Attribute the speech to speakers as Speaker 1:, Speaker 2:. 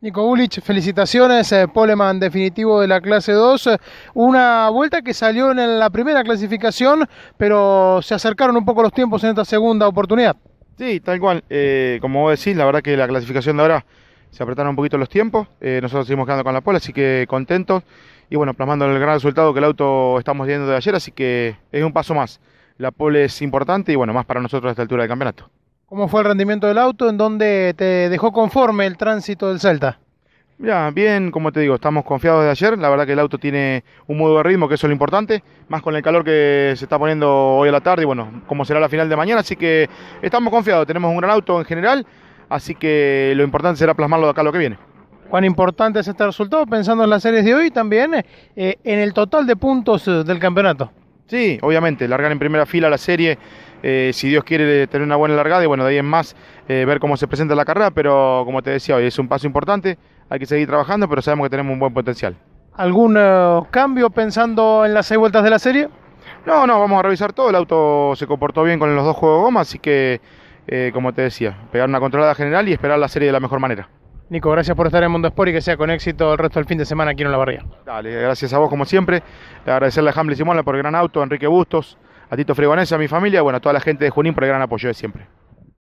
Speaker 1: Nico Ulich, felicitaciones, eh, Poleman definitivo de la clase 2. Una vuelta que salió en la primera clasificación, pero se acercaron un poco los tiempos en esta segunda oportunidad.
Speaker 2: Sí, tal cual. Eh, como vos decís, la verdad que la clasificación de ahora se apretaron un poquito los tiempos. Eh, nosotros seguimos quedando con la pole, así que contentos. Y bueno, plasmando el gran resultado que el auto estamos viendo de ayer, así que es un paso más. La pole es importante y bueno, más para nosotros a esta altura del campeonato.
Speaker 1: ¿Cómo fue el rendimiento del auto? ¿En dónde te dejó conforme el tránsito del Celta?
Speaker 2: Ya, bien, como te digo, estamos confiados de ayer. La verdad que el auto tiene un muy buen ritmo, que eso es lo importante. Más con el calor que se está poniendo hoy a la tarde y bueno, como será la final de mañana. Así que estamos confiados, tenemos un gran auto en general. Así que lo importante será plasmarlo de acá lo
Speaker 1: que viene. Cuán importante es este resultado, pensando en las series de hoy también, eh, en el total de puntos eh, del campeonato. Sí, obviamente, largar en primera fila la serie eh, si Dios
Speaker 2: quiere eh, tener una buena largada y bueno, de ahí en más eh, ver cómo se presenta la carrera, pero como te decía hoy, es un paso importante, hay que seguir trabajando, pero sabemos que tenemos un buen potencial.
Speaker 1: ¿Algún cambio
Speaker 2: pensando en las seis vueltas de la serie? No, no, vamos a revisar todo, el auto se comportó bien con los dos juegos de goma, así que, como te decía, pegar una controlada general y esperar la serie de la mejor manera.
Speaker 1: Nico, gracias por estar en Mundo Sport y que sea con éxito el resto del fin de semana aquí en La Barría.
Speaker 2: Dale, gracias a vos como siempre. Agradecerle a Hamlet Simona por el gran auto, Enrique Bustos, a Tito Fregonesa, a mi familia, bueno, a toda la gente de Junín por el gran apoyo de siempre.